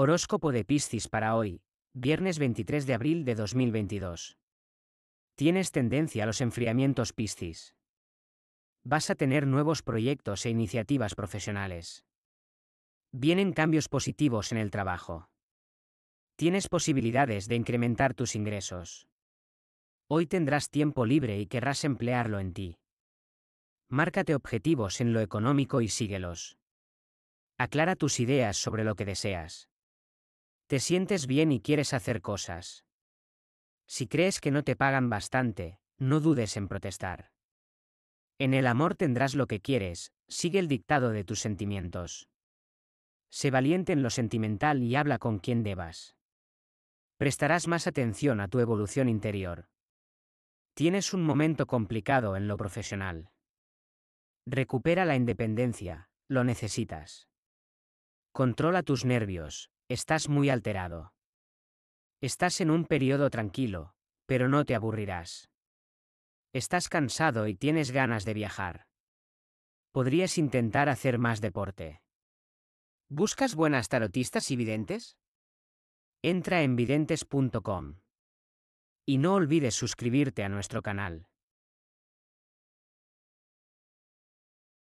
Horóscopo de Piscis para hoy, viernes 23 de abril de 2022. Tienes tendencia a los enfriamientos Piscis. Vas a tener nuevos proyectos e iniciativas profesionales. Vienen cambios positivos en el trabajo. Tienes posibilidades de incrementar tus ingresos. Hoy tendrás tiempo libre y querrás emplearlo en ti. Márcate objetivos en lo económico y síguelos. Aclara tus ideas sobre lo que deseas. Te sientes bien y quieres hacer cosas. Si crees que no te pagan bastante, no dudes en protestar. En el amor tendrás lo que quieres, sigue el dictado de tus sentimientos. Sé valiente en lo sentimental y habla con quien debas. Prestarás más atención a tu evolución interior. Tienes un momento complicado en lo profesional. Recupera la independencia, lo necesitas. Controla tus nervios, Estás muy alterado. Estás en un periodo tranquilo, pero no te aburrirás. Estás cansado y tienes ganas de viajar. Podrías intentar hacer más deporte. ¿Buscas buenas tarotistas y videntes? Entra en videntes.com. Y no olvides suscribirte a nuestro canal.